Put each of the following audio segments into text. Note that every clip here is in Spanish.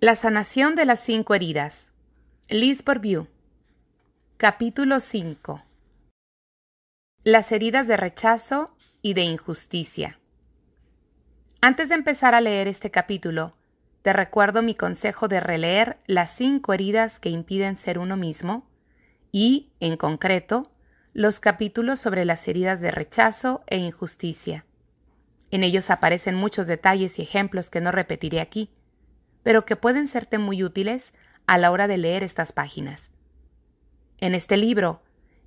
La sanación de las cinco heridas. Liz View, Capítulo 5. Las heridas de rechazo y de injusticia. Antes de empezar a leer este capítulo, te recuerdo mi consejo de releer las cinco heridas que impiden ser uno mismo y, en concreto, los capítulos sobre las heridas de rechazo e injusticia. En ellos aparecen muchos detalles y ejemplos que no repetiré aquí pero que pueden serte muy útiles a la hora de leer estas páginas. En este libro,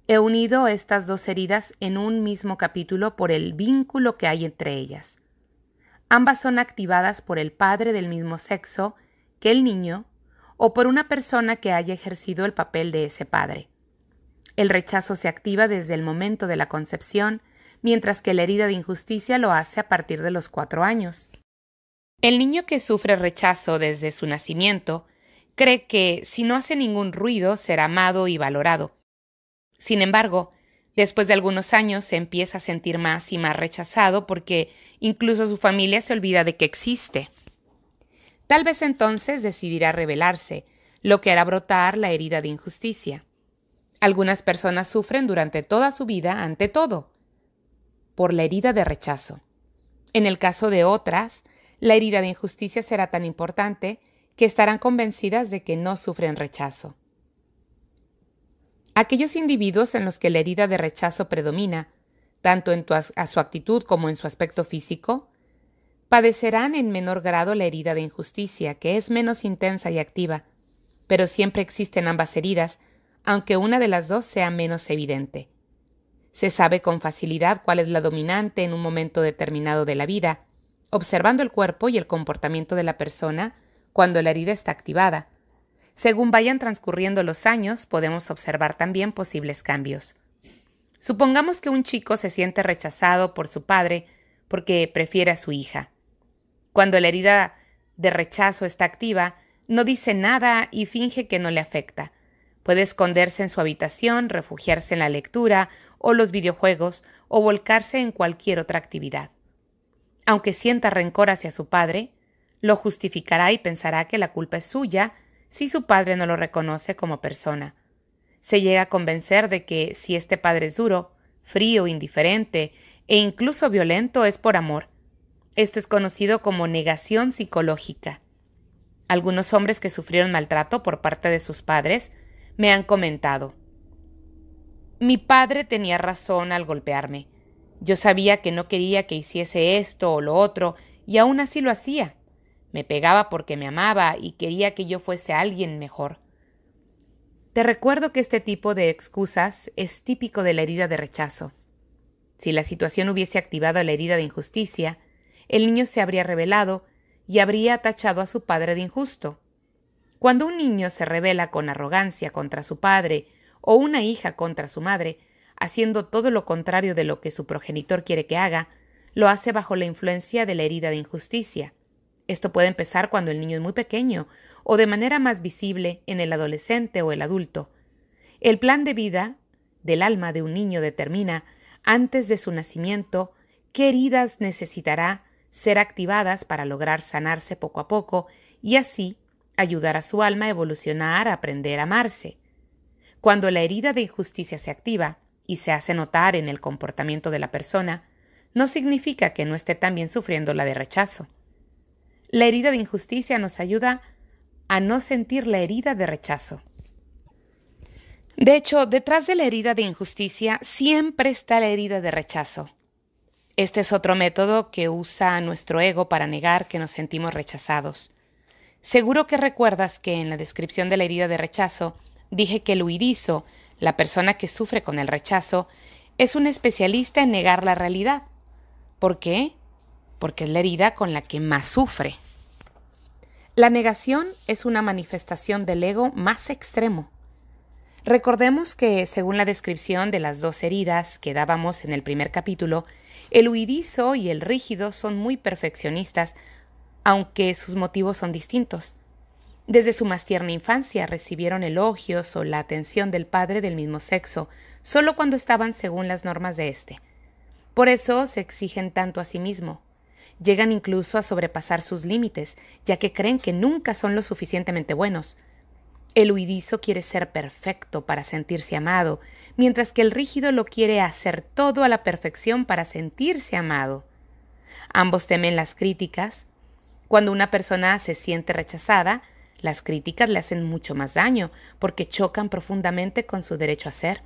he unido estas dos heridas en un mismo capítulo por el vínculo que hay entre ellas. Ambas son activadas por el padre del mismo sexo que el niño o por una persona que haya ejercido el papel de ese padre. El rechazo se activa desde el momento de la concepción, mientras que la herida de injusticia lo hace a partir de los cuatro años. El niño que sufre rechazo desde su nacimiento cree que si no hace ningún ruido será amado y valorado. Sin embargo, después de algunos años se empieza a sentir más y más rechazado porque incluso su familia se olvida de que existe. Tal vez entonces decidirá rebelarse, lo que hará brotar la herida de injusticia. Algunas personas sufren durante toda su vida, ante todo, por la herida de rechazo. En el caso de otras, la herida de injusticia será tan importante que estarán convencidas de que no sufren rechazo. Aquellos individuos en los que la herida de rechazo predomina, tanto en su actitud como en su aspecto físico, padecerán en menor grado la herida de injusticia, que es menos intensa y activa, pero siempre existen ambas heridas, aunque una de las dos sea menos evidente. Se sabe con facilidad cuál es la dominante en un momento determinado de la vida, observando el cuerpo y el comportamiento de la persona cuando la herida está activada. Según vayan transcurriendo los años, podemos observar también posibles cambios. Supongamos que un chico se siente rechazado por su padre porque prefiere a su hija. Cuando la herida de rechazo está activa, no dice nada y finge que no le afecta. Puede esconderse en su habitación, refugiarse en la lectura o los videojuegos o volcarse en cualquier otra actividad. Aunque sienta rencor hacia su padre, lo justificará y pensará que la culpa es suya si su padre no lo reconoce como persona. Se llega a convencer de que si este padre es duro, frío, indiferente e incluso violento es por amor. Esto es conocido como negación psicológica. Algunos hombres que sufrieron maltrato por parte de sus padres me han comentado, mi padre tenía razón al golpearme. Yo sabía que no quería que hiciese esto o lo otro, y aún así lo hacía. Me pegaba porque me amaba y quería que yo fuese alguien mejor. Te recuerdo que este tipo de excusas es típico de la herida de rechazo. Si la situación hubiese activado la herida de injusticia, el niño se habría revelado y habría tachado a su padre de injusto. Cuando un niño se revela con arrogancia contra su padre o una hija contra su madre, haciendo todo lo contrario de lo que su progenitor quiere que haga, lo hace bajo la influencia de la herida de injusticia. Esto puede empezar cuando el niño es muy pequeño o de manera más visible en el adolescente o el adulto. El plan de vida del alma de un niño determina, antes de su nacimiento, qué heridas necesitará ser activadas para lograr sanarse poco a poco y así ayudar a su alma a evolucionar, a aprender a amarse. Cuando la herida de injusticia se activa, y se hace notar en el comportamiento de la persona, no significa que no esté también sufriendo la de rechazo. La herida de injusticia nos ayuda a no sentir la herida de rechazo. De hecho, detrás de la herida de injusticia siempre está la herida de rechazo. Este es otro método que usa nuestro ego para negar que nos sentimos rechazados. Seguro que recuerdas que en la descripción de la herida de rechazo dije que el huidizo la persona que sufre con el rechazo es un especialista en negar la realidad. ¿Por qué? Porque es la herida con la que más sufre. La negación es una manifestación del ego más extremo. Recordemos que, según la descripción de las dos heridas que dábamos en el primer capítulo, el huidizo y el rígido son muy perfeccionistas, aunque sus motivos son distintos. Desde su más tierna infancia recibieron elogios o la atención del padre del mismo sexo, solo cuando estaban según las normas de éste. Por eso se exigen tanto a sí mismo. Llegan incluso a sobrepasar sus límites, ya que creen que nunca son lo suficientemente buenos. El huidizo quiere ser perfecto para sentirse amado, mientras que el rígido lo quiere hacer todo a la perfección para sentirse amado. Ambos temen las críticas. Cuando una persona se siente rechazada, las críticas le hacen mucho más daño porque chocan profundamente con su derecho a ser.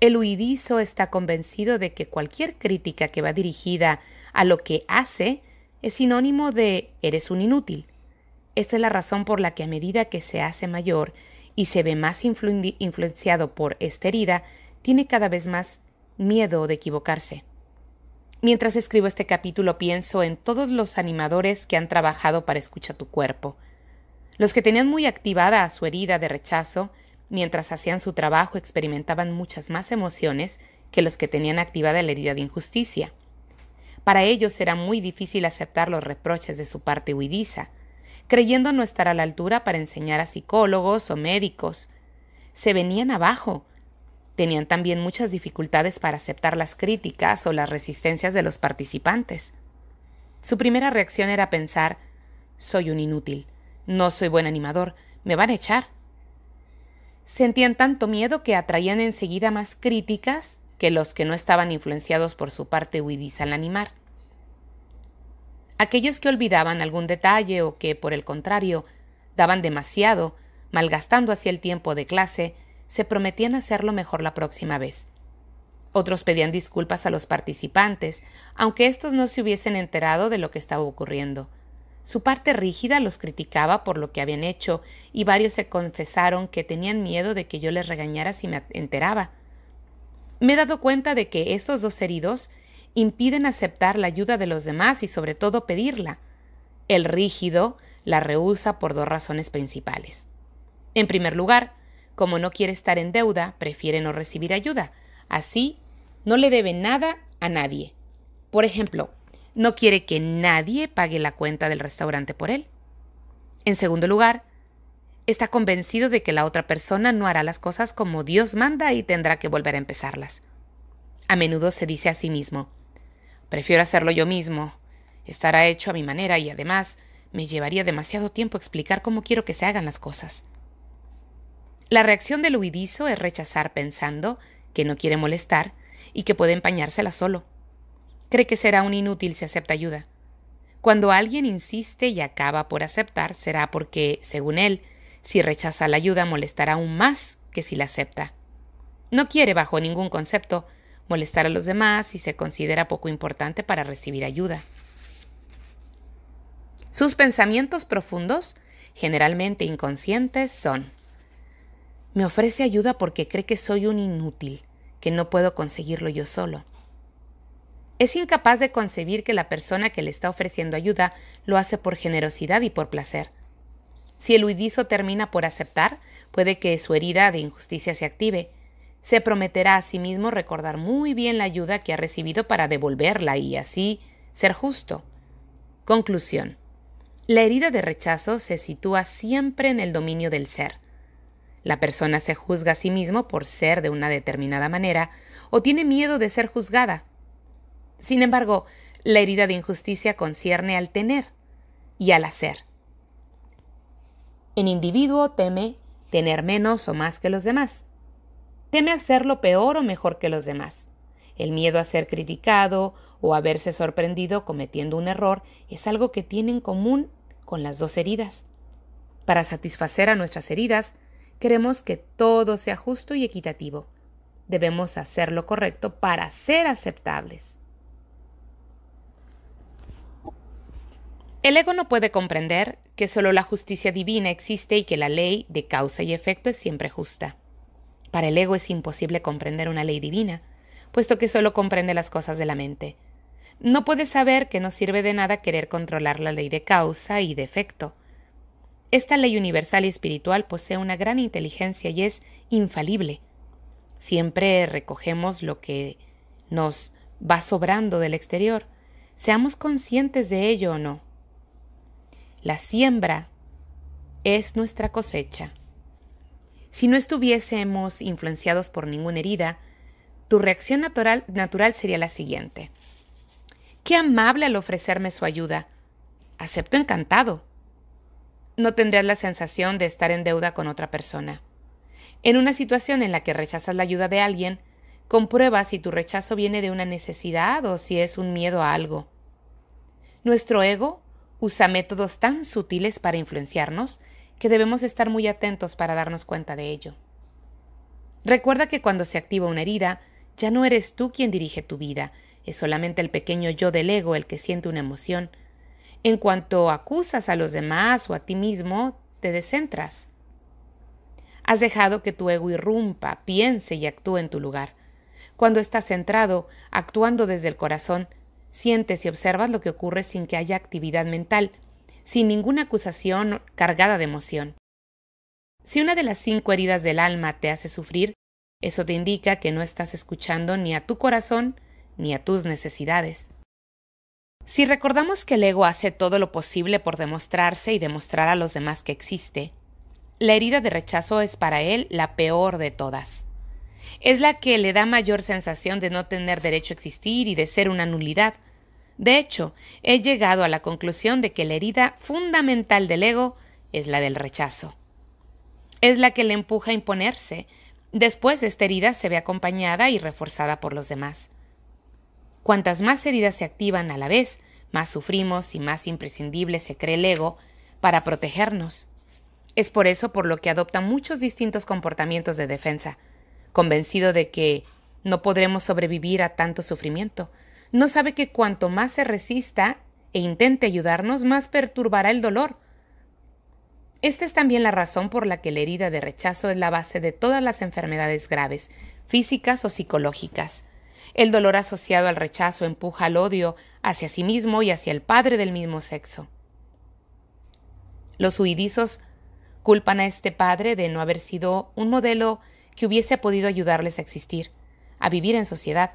El huidizo está convencido de que cualquier crítica que va dirigida a lo que hace es sinónimo de eres un inútil. Esta es la razón por la que a medida que se hace mayor y se ve más influenciado por esta herida, tiene cada vez más miedo de equivocarse. Mientras escribo este capítulo pienso en todos los animadores que han trabajado para Escucha tu cuerpo, los que tenían muy activada su herida de rechazo, mientras hacían su trabajo experimentaban muchas más emociones que los que tenían activada la herida de injusticia. Para ellos era muy difícil aceptar los reproches de su parte huidiza, creyendo no estar a la altura para enseñar a psicólogos o médicos. Se venían abajo. Tenían también muchas dificultades para aceptar las críticas o las resistencias de los participantes. Su primera reacción era pensar, soy un inútil no soy buen animador, me van a echar. Sentían tanto miedo que atraían enseguida más críticas que los que no estaban influenciados por su parte huidiza al animar. Aquellos que olvidaban algún detalle o que, por el contrario, daban demasiado, malgastando así el tiempo de clase, se prometían hacerlo mejor la próxima vez. Otros pedían disculpas a los participantes, aunque estos no se hubiesen enterado de lo que estaba ocurriendo. Su parte rígida los criticaba por lo que habían hecho, y varios se confesaron que tenían miedo de que yo les regañara si me enteraba. Me he dado cuenta de que estos dos heridos impiden aceptar la ayuda de los demás y sobre todo pedirla. El rígido la rehúsa por dos razones principales. En primer lugar, como no quiere estar en deuda, prefiere no recibir ayuda. Así, no le debe nada a nadie. Por ejemplo, no quiere que nadie pague la cuenta del restaurante por él. En segundo lugar, está convencido de que la otra persona no hará las cosas como Dios manda y tendrá que volver a empezarlas. A menudo se dice a sí mismo, prefiero hacerlo yo mismo, estará hecho a mi manera y además me llevaría demasiado tiempo explicar cómo quiero que se hagan las cosas. La reacción del huidizo es rechazar pensando que no quiere molestar y que puede empañársela solo cree que será un inútil si acepta ayuda. Cuando alguien insiste y acaba por aceptar, será porque, según él, si rechaza la ayuda molestará aún más que si la acepta. No quiere, bajo ningún concepto, molestar a los demás y se considera poco importante para recibir ayuda. Sus pensamientos profundos, generalmente inconscientes, son me ofrece ayuda porque cree que soy un inútil, que no puedo conseguirlo yo solo. Es incapaz de concebir que la persona que le está ofreciendo ayuda lo hace por generosidad y por placer. Si el huidizo termina por aceptar, puede que su herida de injusticia se active. Se prometerá a sí mismo recordar muy bien la ayuda que ha recibido para devolverla y así ser justo. Conclusión. La herida de rechazo se sitúa siempre en el dominio del ser. La persona se juzga a sí mismo por ser de una determinada manera o tiene miedo de ser juzgada sin embargo, la herida de injusticia concierne al tener y al hacer. El individuo teme tener menos o más que los demás. Teme hacerlo peor o mejor que los demás. El miedo a ser criticado o a verse sorprendido cometiendo un error es algo que tiene en común con las dos heridas. Para satisfacer a nuestras heridas, queremos que todo sea justo y equitativo. Debemos hacer lo correcto para ser aceptables. El ego no puede comprender que solo la justicia divina existe y que la ley de causa y efecto es siempre justa. Para el ego es imposible comprender una ley divina, puesto que solo comprende las cosas de la mente. No puede saber que no sirve de nada querer controlar la ley de causa y de efecto. Esta ley universal y espiritual posee una gran inteligencia y es infalible. Siempre recogemos lo que nos va sobrando del exterior, seamos conscientes de ello o no. La siembra es nuestra cosecha. Si no estuviésemos influenciados por ninguna herida, tu reacción natural, sería la siguiente. Qué amable al ofrecerme su ayuda. Acepto encantado. No tendrás la sensación de estar en deuda con otra persona. En una situación en la que rechazas la ayuda de alguien, comprueba si tu rechazo viene de una necesidad o si es un miedo a algo. Nuestro ego usa métodos tan sutiles para influenciarnos que debemos estar muy atentos para darnos cuenta de ello. Recuerda que cuando se activa una herida, ya no eres tú quien dirige tu vida, es solamente el pequeño yo del ego el que siente una emoción. En cuanto acusas a los demás o a ti mismo, te descentras. Has dejado que tu ego irrumpa, piense y actúe en tu lugar. Cuando estás centrado, actuando desde el corazón, sientes y observas lo que ocurre sin que haya actividad mental, sin ninguna acusación cargada de emoción. Si una de las cinco heridas del alma te hace sufrir, eso te indica que no estás escuchando ni a tu corazón ni a tus necesidades. Si recordamos que el ego hace todo lo posible por demostrarse y demostrar a los demás que existe, la herida de rechazo es para él la peor de todas. Es la que le da mayor sensación de no tener derecho a existir y de ser una nulidad, de hecho, he llegado a la conclusión de que la herida fundamental del ego es la del rechazo. Es la que le empuja a imponerse. Después esta herida se ve acompañada y reforzada por los demás. Cuantas más heridas se activan a la vez, más sufrimos y más imprescindible se cree el ego para protegernos. Es por eso por lo que adopta muchos distintos comportamientos de defensa, convencido de que no podremos sobrevivir a tanto sufrimiento, no sabe que cuanto más se resista e intente ayudarnos, más perturbará el dolor. Esta es también la razón por la que la herida de rechazo es la base de todas las enfermedades graves, físicas o psicológicas. El dolor asociado al rechazo empuja al odio hacia sí mismo y hacia el padre del mismo sexo. Los huidizos culpan a este padre de no haber sido un modelo que hubiese podido ayudarles a existir, a vivir en sociedad,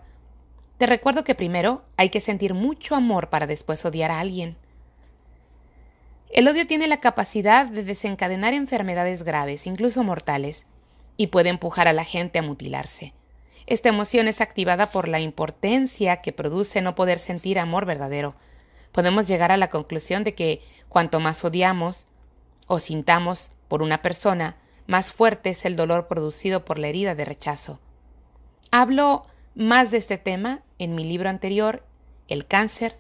te recuerdo que primero hay que sentir mucho amor para después odiar a alguien. El odio tiene la capacidad de desencadenar enfermedades graves, incluso mortales, y puede empujar a la gente a mutilarse. Esta emoción es activada por la impotencia que produce no poder sentir amor verdadero. Podemos llegar a la conclusión de que cuanto más odiamos o sintamos por una persona, más fuerte es el dolor producido por la herida de rechazo. Hablo más de este tema en mi libro anterior, El cáncer,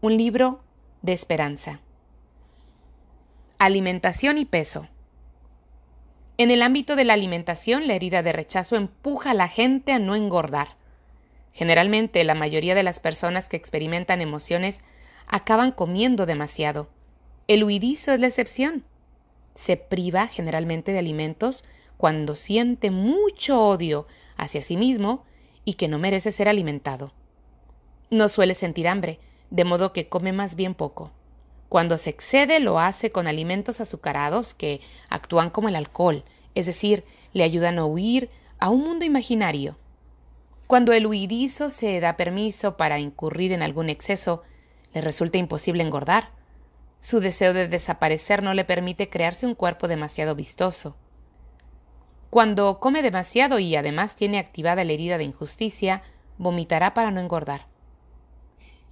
un libro de esperanza. Alimentación y peso. En el ámbito de la alimentación, la herida de rechazo empuja a la gente a no engordar. Generalmente, la mayoría de las personas que experimentan emociones acaban comiendo demasiado. El huidizo es la excepción. Se priva generalmente de alimentos cuando siente mucho odio hacia sí mismo y que no merece ser alimentado. No suele sentir hambre, de modo que come más bien poco. Cuando se excede lo hace con alimentos azucarados que actúan como el alcohol, es decir, le ayudan a huir a un mundo imaginario. Cuando el huidizo se da permiso para incurrir en algún exceso, le resulta imposible engordar. Su deseo de desaparecer no le permite crearse un cuerpo demasiado vistoso. Cuando come demasiado y además tiene activada la herida de injusticia, vomitará para no engordar.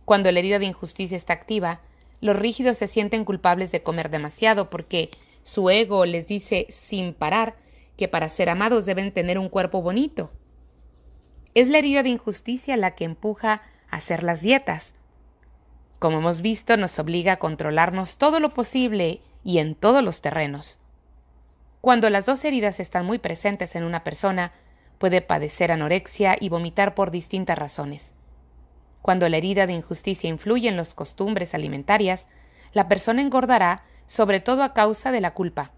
Cuando la herida de injusticia está activa, los rígidos se sienten culpables de comer demasiado porque su ego les dice sin parar que para ser amados deben tener un cuerpo bonito. Es la herida de injusticia la que empuja a hacer las dietas. Como hemos visto, nos obliga a controlarnos todo lo posible y en todos los terrenos. Cuando las dos heridas están muy presentes en una persona, puede padecer anorexia y vomitar por distintas razones. Cuando la herida de injusticia influye en las costumbres alimentarias, la persona engordará sobre todo a causa de la culpa.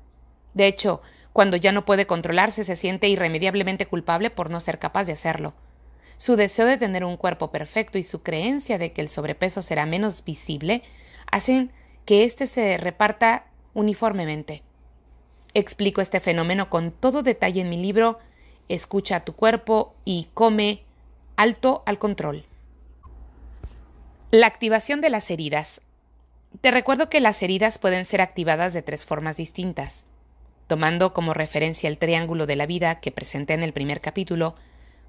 De hecho, cuando ya no puede controlarse se siente irremediablemente culpable por no ser capaz de hacerlo. Su deseo de tener un cuerpo perfecto y su creencia de que el sobrepeso será menos visible hacen que éste se reparta uniformemente. Explico este fenómeno con todo detalle en mi libro Escucha a tu cuerpo y come alto al control. La activación de las heridas. Te recuerdo que las heridas pueden ser activadas de tres formas distintas. Tomando como referencia el triángulo de la vida que presenté en el primer capítulo,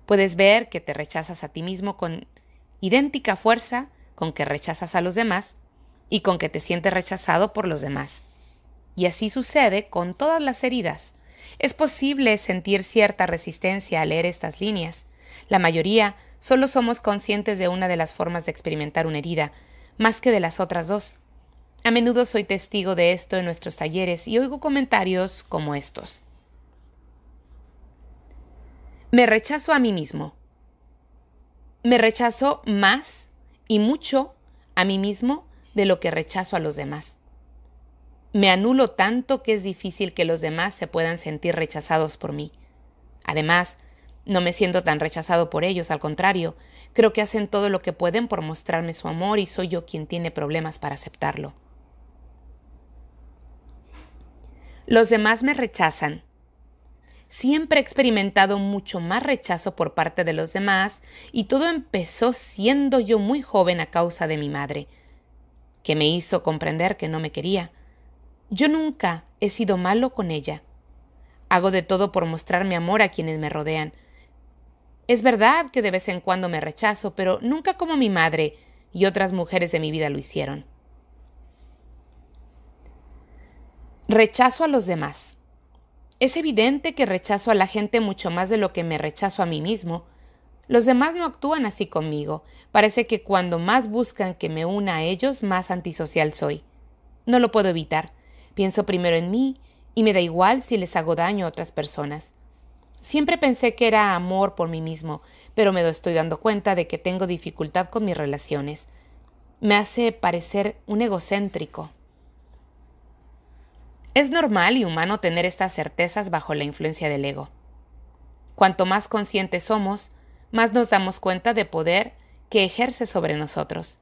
puedes ver que te rechazas a ti mismo con idéntica fuerza con que rechazas a los demás y con que te sientes rechazado por los demás. Y así sucede con todas las heridas. Es posible sentir cierta resistencia al leer estas líneas. La mayoría solo somos conscientes de una de las formas de experimentar una herida, más que de las otras dos. A menudo soy testigo de esto en nuestros talleres y oigo comentarios como estos. Me rechazo a mí mismo. Me rechazo más y mucho a mí mismo de lo que rechazo a los demás. Me anulo tanto que es difícil que los demás se puedan sentir rechazados por mí. Además, no me siento tan rechazado por ellos, al contrario, creo que hacen todo lo que pueden por mostrarme su amor y soy yo quien tiene problemas para aceptarlo. Los demás me rechazan. Siempre he experimentado mucho más rechazo por parte de los demás y todo empezó siendo yo muy joven a causa de mi madre, que me hizo comprender que no me quería. Yo nunca he sido malo con ella. Hago de todo por mostrarme amor a quienes me rodean. Es verdad que de vez en cuando me rechazo, pero nunca como mi madre y otras mujeres de mi vida lo hicieron. Rechazo a los demás. Es evidente que rechazo a la gente mucho más de lo que me rechazo a mí mismo. Los demás no actúan así conmigo. Parece que cuando más buscan que me una a ellos, más antisocial soy. No lo puedo evitar. Pienso primero en mí y me da igual si les hago daño a otras personas. Siempre pensé que era amor por mí mismo, pero me estoy dando cuenta de que tengo dificultad con mis relaciones. Me hace parecer un egocéntrico. Es normal y humano tener estas certezas bajo la influencia del ego. Cuanto más conscientes somos, más nos damos cuenta de poder que ejerce sobre nosotros.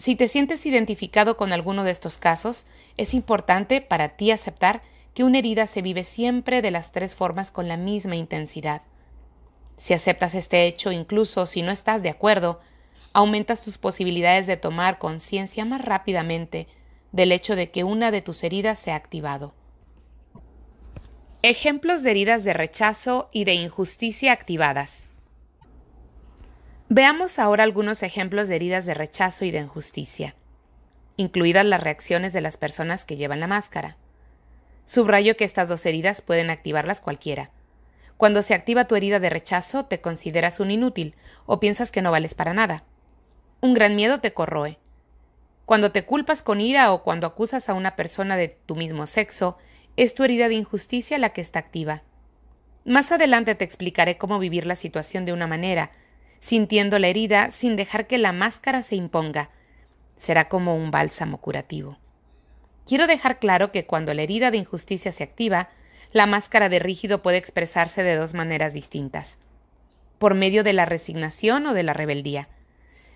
Si te sientes identificado con alguno de estos casos, es importante para ti aceptar que una herida se vive siempre de las tres formas con la misma intensidad. Si aceptas este hecho, incluso si no estás de acuerdo, aumentas tus posibilidades de tomar conciencia más rápidamente del hecho de que una de tus heridas se ha activado. Ejemplos de heridas de rechazo y de injusticia activadas. Veamos ahora algunos ejemplos de heridas de rechazo y de injusticia, incluidas las reacciones de las personas que llevan la máscara. Subrayo que estas dos heridas pueden activarlas cualquiera. Cuando se activa tu herida de rechazo, te consideras un inútil o piensas que no vales para nada. Un gran miedo te corroe. Cuando te culpas con ira o cuando acusas a una persona de tu mismo sexo, es tu herida de injusticia la que está activa. Más adelante te explicaré cómo vivir la situación de una manera sintiendo la herida sin dejar que la máscara se imponga. Será como un bálsamo curativo. Quiero dejar claro que cuando la herida de injusticia se activa, la máscara de rígido puede expresarse de dos maneras distintas, por medio de la resignación o de la rebeldía.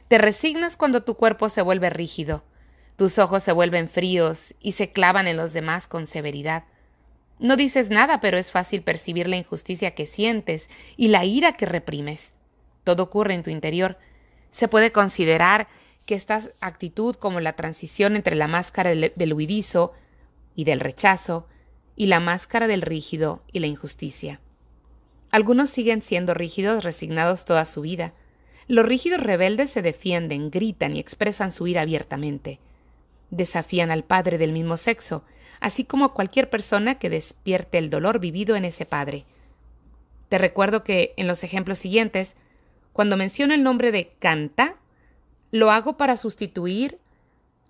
Te resignas cuando tu cuerpo se vuelve rígido, tus ojos se vuelven fríos y se clavan en los demás con severidad. No dices nada, pero es fácil percibir la injusticia que sientes y la ira que reprimes todo ocurre en tu interior. Se puede considerar que esta actitud como la transición entre la máscara del huidizo y del rechazo y la máscara del rígido y la injusticia. Algunos siguen siendo rígidos resignados toda su vida. Los rígidos rebeldes se defienden, gritan y expresan su ira abiertamente. Desafían al padre del mismo sexo, así como a cualquier persona que despierte el dolor vivido en ese padre. Te recuerdo que en los ejemplos siguientes cuando menciono el nombre de canta, lo hago para sustituir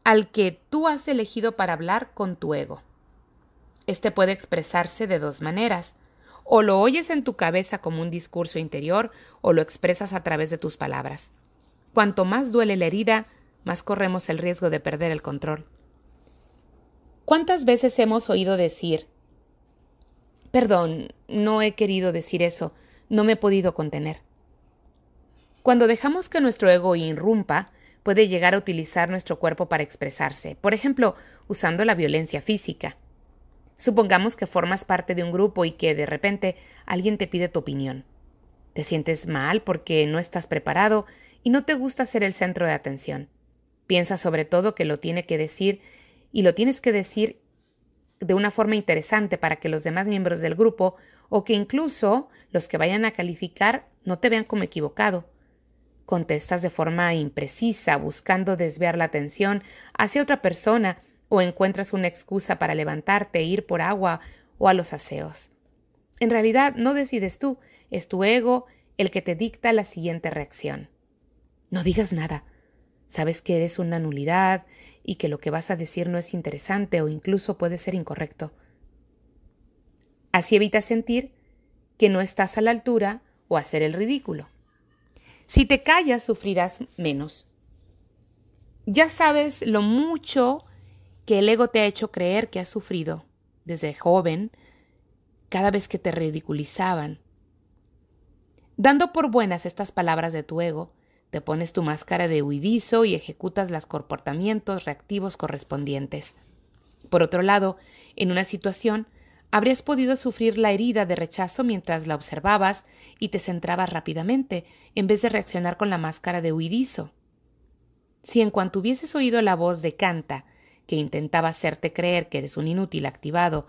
al que tú has elegido para hablar con tu ego. Este puede expresarse de dos maneras. O lo oyes en tu cabeza como un discurso interior o lo expresas a través de tus palabras. Cuanto más duele la herida, más corremos el riesgo de perder el control. ¿Cuántas veces hemos oído decir, perdón, no he querido decir eso, no me he podido contener? Cuando dejamos que nuestro ego irrumpa, puede llegar a utilizar nuestro cuerpo para expresarse, por ejemplo, usando la violencia física. Supongamos que formas parte de un grupo y que de repente alguien te pide tu opinión. Te sientes mal porque no estás preparado y no te gusta ser el centro de atención. Piensa sobre todo que lo tiene que decir y lo tienes que decir de una forma interesante para que los demás miembros del grupo o que incluso los que vayan a calificar no te vean como equivocado contestas de forma imprecisa, buscando desviar la atención hacia otra persona o encuentras una excusa para levantarte, e ir por agua o a los aseos. En realidad no decides tú, es tu ego el que te dicta la siguiente reacción. No digas nada. Sabes que eres una nulidad y que lo que vas a decir no es interesante o incluso puede ser incorrecto. Así evitas sentir que no estás a la altura o hacer el ridículo. Si te callas, sufrirás menos. Ya sabes lo mucho que el ego te ha hecho creer que has sufrido desde joven, cada vez que te ridiculizaban. Dando por buenas estas palabras de tu ego, te pones tu máscara de huidizo y ejecutas los comportamientos reactivos correspondientes. Por otro lado, en una situación habrías podido sufrir la herida de rechazo mientras la observabas y te centrabas rápidamente, en vez de reaccionar con la máscara de huidizo. Si en cuanto hubieses oído la voz de Canta, que intentaba hacerte creer que eres un inútil activado,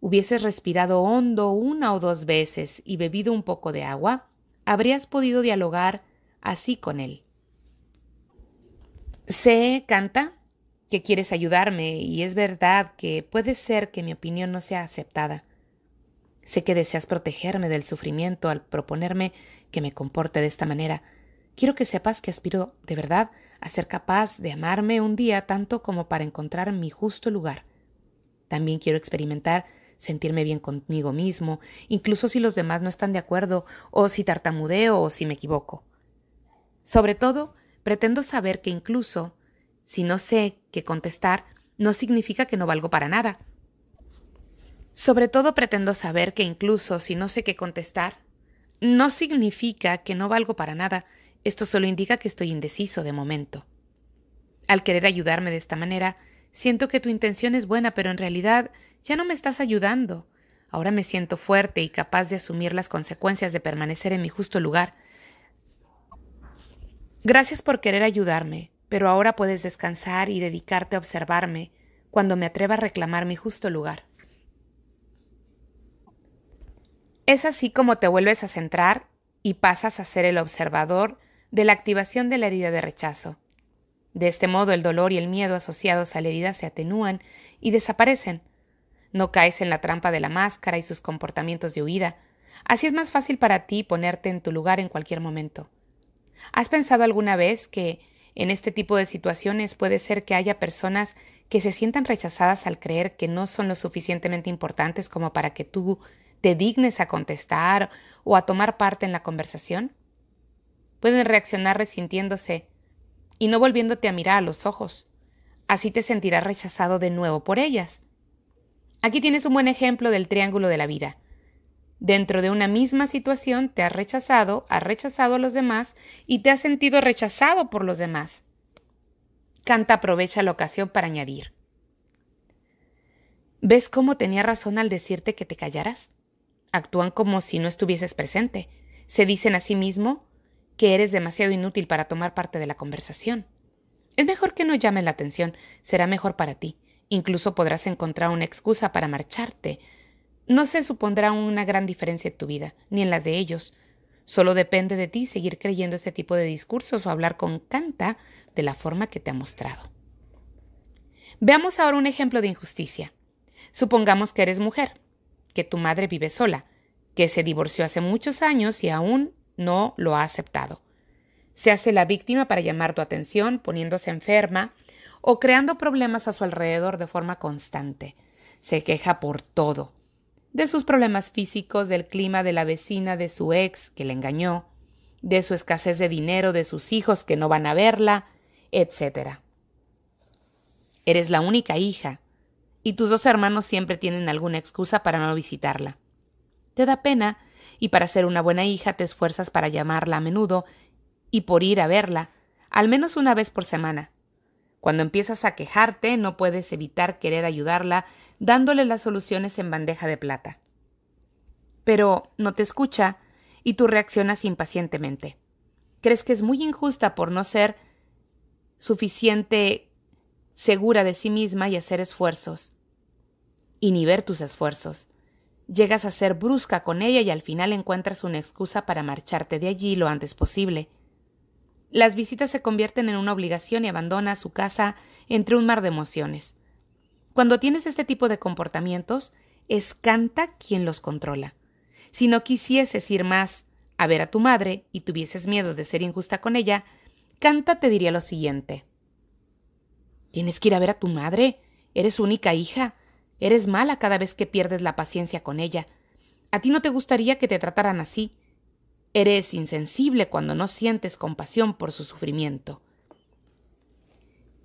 hubieses respirado hondo una o dos veces y bebido un poco de agua, habrías podido dialogar así con él. ¿Se Canta, que quieres ayudarme y es verdad que puede ser que mi opinión no sea aceptada. Sé que deseas protegerme del sufrimiento al proponerme que me comporte de esta manera. Quiero que sepas que aspiro de verdad a ser capaz de amarme un día tanto como para encontrar mi justo lugar. También quiero experimentar sentirme bien conmigo mismo, incluso si los demás no están de acuerdo, o si tartamudeo o si me equivoco. Sobre todo, pretendo saber que incluso si no sé qué contestar, no significa que no valgo para nada. Sobre todo pretendo saber que incluso si no sé qué contestar, no significa que no valgo para nada, esto solo indica que estoy indeciso de momento. Al querer ayudarme de esta manera, siento que tu intención es buena, pero en realidad ya no me estás ayudando. Ahora me siento fuerte y capaz de asumir las consecuencias de permanecer en mi justo lugar. Gracias por querer ayudarme, pero ahora puedes descansar y dedicarte a observarme cuando me atreva a reclamar mi justo lugar. Es así como te vuelves a centrar y pasas a ser el observador de la activación de la herida de rechazo. De este modo el dolor y el miedo asociados a la herida se atenúan y desaparecen. No caes en la trampa de la máscara y sus comportamientos de huida. Así es más fácil para ti ponerte en tu lugar en cualquier momento. ¿Has pensado alguna vez que en este tipo de situaciones puede ser que haya personas que se sientan rechazadas al creer que no son lo suficientemente importantes como para que tú te dignes a contestar o a tomar parte en la conversación. Pueden reaccionar resintiéndose y no volviéndote a mirar a los ojos. Así te sentirás rechazado de nuevo por ellas. Aquí tienes un buen ejemplo del triángulo de la vida. Dentro de una misma situación te has rechazado, ha rechazado a los demás y te has sentido rechazado por los demás. Canta aprovecha la ocasión para añadir. ¿Ves cómo tenía razón al decirte que te callaras? Actúan como si no estuvieses presente. Se dicen a sí mismo que eres demasiado inútil para tomar parte de la conversación. Es mejor que no llamen la atención, será mejor para ti. Incluso podrás encontrar una excusa para marcharte, no se supondrá una gran diferencia en tu vida, ni en la de ellos. Solo depende de ti seguir creyendo este tipo de discursos o hablar con canta de la forma que te ha mostrado. Veamos ahora un ejemplo de injusticia. Supongamos que eres mujer, que tu madre vive sola, que se divorció hace muchos años y aún no lo ha aceptado. Se hace la víctima para llamar tu atención, poniéndose enferma o creando problemas a su alrededor de forma constante. Se queja por todo de sus problemas físicos, del clima de la vecina, de su ex que le engañó, de su escasez de dinero, de sus hijos que no van a verla, etc. Eres la única hija, y tus dos hermanos siempre tienen alguna excusa para no visitarla. Te da pena, y para ser una buena hija te esfuerzas para llamarla a menudo y por ir a verla, al menos una vez por semana. Cuando empiezas a quejarte, no puedes evitar querer ayudarla dándole las soluciones en bandeja de plata. Pero no te escucha y tú reaccionas impacientemente. Crees que es muy injusta por no ser suficiente segura de sí misma y hacer esfuerzos. Y ni ver tus esfuerzos. Llegas a ser brusca con ella y al final encuentras una excusa para marcharte de allí lo antes posible. Las visitas se convierten en una obligación y abandona su casa entre un mar de emociones. Cuando tienes este tipo de comportamientos, es Canta quien los controla. Si no quisieses ir más a ver a tu madre y tuvieses miedo de ser injusta con ella, Canta te diría lo siguiente. Tienes que ir a ver a tu madre. Eres única hija. Eres mala cada vez que pierdes la paciencia con ella. A ti no te gustaría que te trataran así. Eres insensible cuando no sientes compasión por su sufrimiento.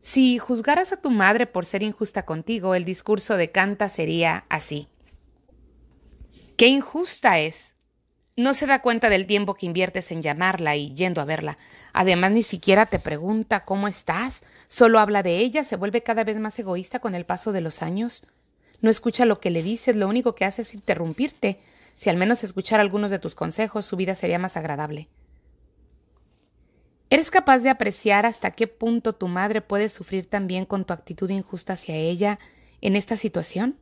Si juzgaras a tu madre por ser injusta contigo, el discurso de Canta sería así. ¡Qué injusta es! No se da cuenta del tiempo que inviertes en llamarla y yendo a verla. Además, ni siquiera te pregunta cómo estás, solo habla de ella, se vuelve cada vez más egoísta con el paso de los años. No escucha lo que le dices, lo único que hace es interrumpirte. Si al menos escuchara algunos de tus consejos, su vida sería más agradable. ¿Eres capaz de apreciar hasta qué punto tu madre puede sufrir también con tu actitud injusta hacia ella en esta situación?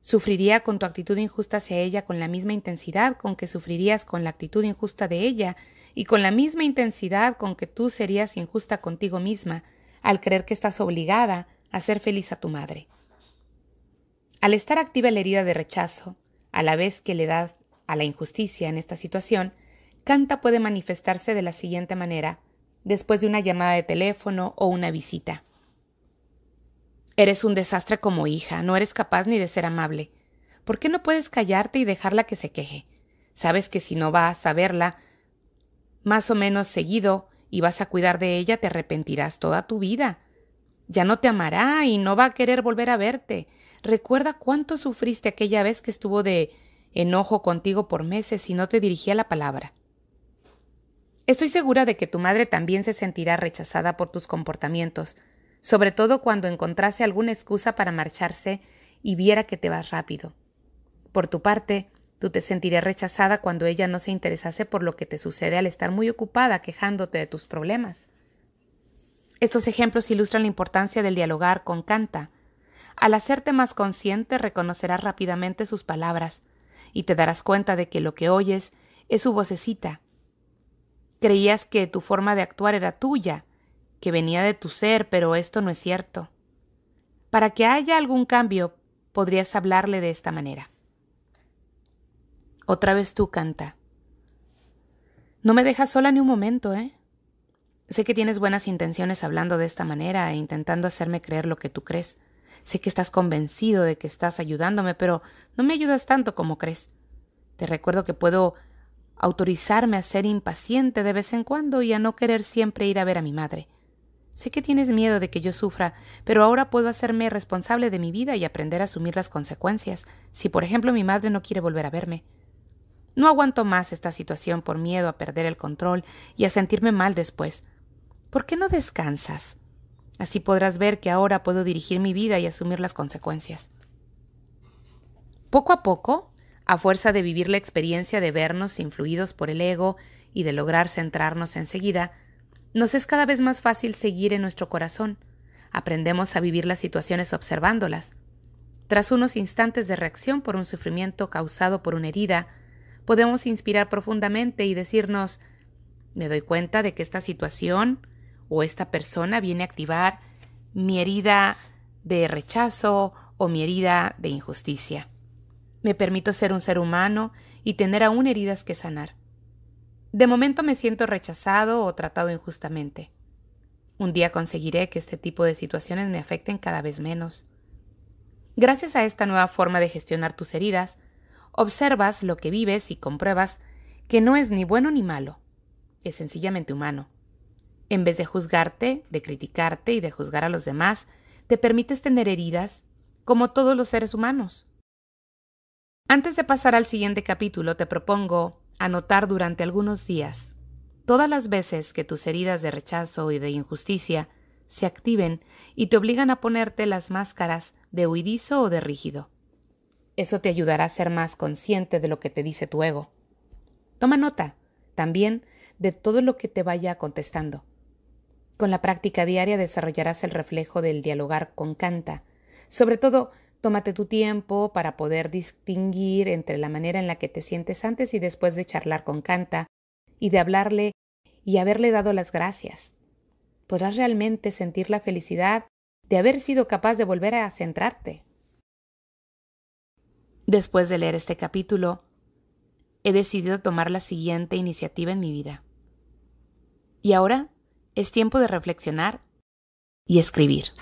¿Sufriría con tu actitud injusta hacia ella con la misma intensidad con que sufrirías con la actitud injusta de ella y con la misma intensidad con que tú serías injusta contigo misma al creer que estás obligada a ser feliz a tu madre? Al estar activa la herida de rechazo, a la vez que le das a la injusticia en esta situación, Canta puede manifestarse de la siguiente manera, después de una llamada de teléfono o una visita. Eres un desastre como hija, no eres capaz ni de ser amable. ¿Por qué no puedes callarte y dejarla que se queje? Sabes que si no vas a verla más o menos seguido y vas a cuidar de ella, te arrepentirás toda tu vida. Ya no te amará y no va a querer volver a verte. Recuerda cuánto sufriste aquella vez que estuvo de enojo contigo por meses y no te dirigía la palabra. Estoy segura de que tu madre también se sentirá rechazada por tus comportamientos, sobre todo cuando encontrase alguna excusa para marcharse y viera que te vas rápido. Por tu parte, tú te sentirás rechazada cuando ella no se interesase por lo que te sucede al estar muy ocupada quejándote de tus problemas. Estos ejemplos ilustran la importancia del dialogar con Canta. Al hacerte más consciente, reconocerás rápidamente sus palabras y te darás cuenta de que lo que oyes es su vocecita Creías que tu forma de actuar era tuya, que venía de tu ser, pero esto no es cierto. Para que haya algún cambio, podrías hablarle de esta manera. Otra vez tú canta. No me dejas sola ni un momento, ¿eh? Sé que tienes buenas intenciones hablando de esta manera e intentando hacerme creer lo que tú crees. Sé que estás convencido de que estás ayudándome, pero no me ayudas tanto como crees. Te recuerdo que puedo autorizarme a ser impaciente de vez en cuando y a no querer siempre ir a ver a mi madre. Sé que tienes miedo de que yo sufra, pero ahora puedo hacerme responsable de mi vida y aprender a asumir las consecuencias, si por ejemplo mi madre no quiere volver a verme. No aguanto más esta situación por miedo a perder el control y a sentirme mal después. ¿Por qué no descansas? Así podrás ver que ahora puedo dirigir mi vida y asumir las consecuencias. Poco a poco, a fuerza de vivir la experiencia de vernos influidos por el ego y de lograr centrarnos enseguida, nos es cada vez más fácil seguir en nuestro corazón. Aprendemos a vivir las situaciones observándolas. Tras unos instantes de reacción por un sufrimiento causado por una herida, podemos inspirar profundamente y decirnos, me doy cuenta de que esta situación o esta persona viene a activar mi herida de rechazo o mi herida de injusticia. Me permito ser un ser humano y tener aún heridas que sanar. De momento me siento rechazado o tratado injustamente. Un día conseguiré que este tipo de situaciones me afecten cada vez menos. Gracias a esta nueva forma de gestionar tus heridas, observas lo que vives y compruebas que no es ni bueno ni malo, es sencillamente humano. En vez de juzgarte, de criticarte y de juzgar a los demás, te permites tener heridas como todos los seres humanos. Antes de pasar al siguiente capítulo, te propongo anotar durante algunos días todas las veces que tus heridas de rechazo y de injusticia se activen y te obligan a ponerte las máscaras de huidizo o de rígido. Eso te ayudará a ser más consciente de lo que te dice tu ego. Toma nota también de todo lo que te vaya contestando. Con la práctica diaria desarrollarás el reflejo del dialogar con Canta, sobre todo Tómate tu tiempo para poder distinguir entre la manera en la que te sientes antes y después de charlar con Canta y de hablarle y haberle dado las gracias. Podrás realmente sentir la felicidad de haber sido capaz de volver a centrarte. Después de leer este capítulo, he decidido tomar la siguiente iniciativa en mi vida. Y ahora es tiempo de reflexionar y escribir.